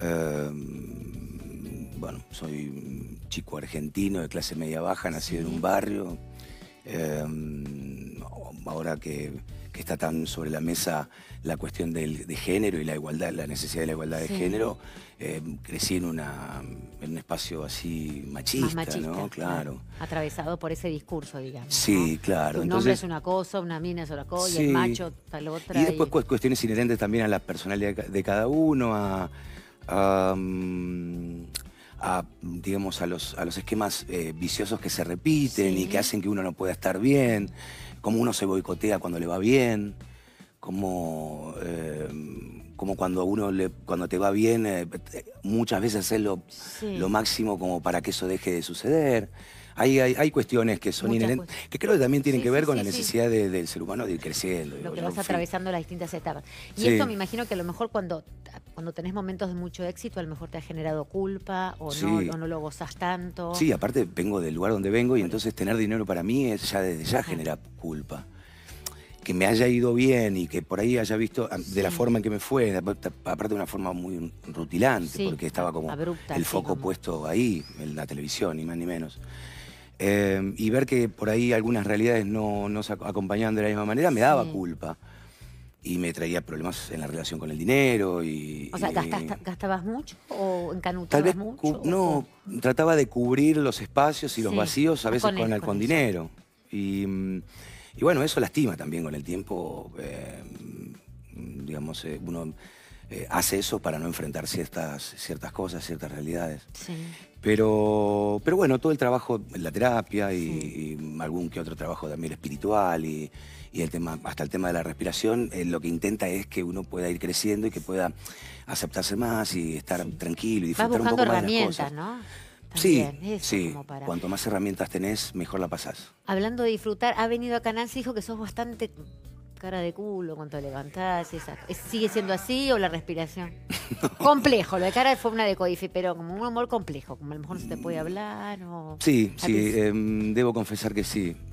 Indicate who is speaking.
Speaker 1: Em, bueno, soy chico argentino de clase media baja, nacido en un barrio. Em, ahora que, está tan sobre la mesa la cuestión del, de género y la igualdad, la necesidad de la igualdad de género, em, crecí en, un espacio así machista, ¿no? Claro.
Speaker 2: Atravesado por ese discurso, digamos.
Speaker 1: Sí, claro. Un hombre es
Speaker 2: una cosa, una mina es otra cosa, y el macho tal otra. Y después
Speaker 1: cuestiones inherentes también a la personalidad de cada uno, a a, digamos, a los, esquemas eh, viciosos que se repiten y que hacen que uno no pueda estar bien, como uno se boicotea cuando le va bien, como em, cuando uno cuando te va bien, eh, muchas veces es lo, lo máximo como para que eso deje de suceder hay, cuestiones que son inherentes, que creo que también tienen que ver con la necesidad del ser humano de ir creciendo. Lo que vas atravesando
Speaker 2: las distintas etapas. Y esto me imagino que a lo mejor cuando, cuando tenés momentos de mucho éxito, a lo mejor te ha generado culpa o, no, lo gozas tanto. Sí,
Speaker 1: aparte vengo del lugar donde vengo y entonces tener dinero para mí es, ya desde ya genera culpa que me haya ido bien y que por ahí haya visto de la forma en que me fue, aparte de una forma muy rutilante, porque estaba como el foco puesto ahí, en la televisión, ni más ni menos. Em, y ver que por ahí algunas realidades no nos acompañaban de la misma manera me daba culpa. Y me traía problemas en la relación con el dinero. Y, o sea, ¿gastabas
Speaker 2: mucho o encanutabas tal mucho?
Speaker 1: No, trataba de cubrir los espacios y los vacíos a veces con, dinero. Y, bueno, eso lastima también con el tiempo. Eh, digamos, eh, uno eh, hace eso para no enfrentar ciertas, ciertas cosas, ciertas realidades. Pero, pero bueno, todo el trabajo, la terapia y, algún que otro trabajo también espiritual y, el tema, hasta el tema de la respiración, eh, lo que intenta es que uno pueda ir creciendo y que pueda aceptarse más y estar tranquilo y disfrutar un poco más las cosas. ¿no? sí, sí. Cuanto más herramientas tenés, mejor la pasás.
Speaker 2: Hablando de disfrutar, ha venido a acá y dijo que sos bastante cara de culo, cuando levantás, ¿sigue siendo así o la respiración? Complejo, lo de cara fue una decodifi, pero como un amor complejo, como a lo mejor no se te puede hablar Sí, sí,
Speaker 1: em, debo confesar que sí.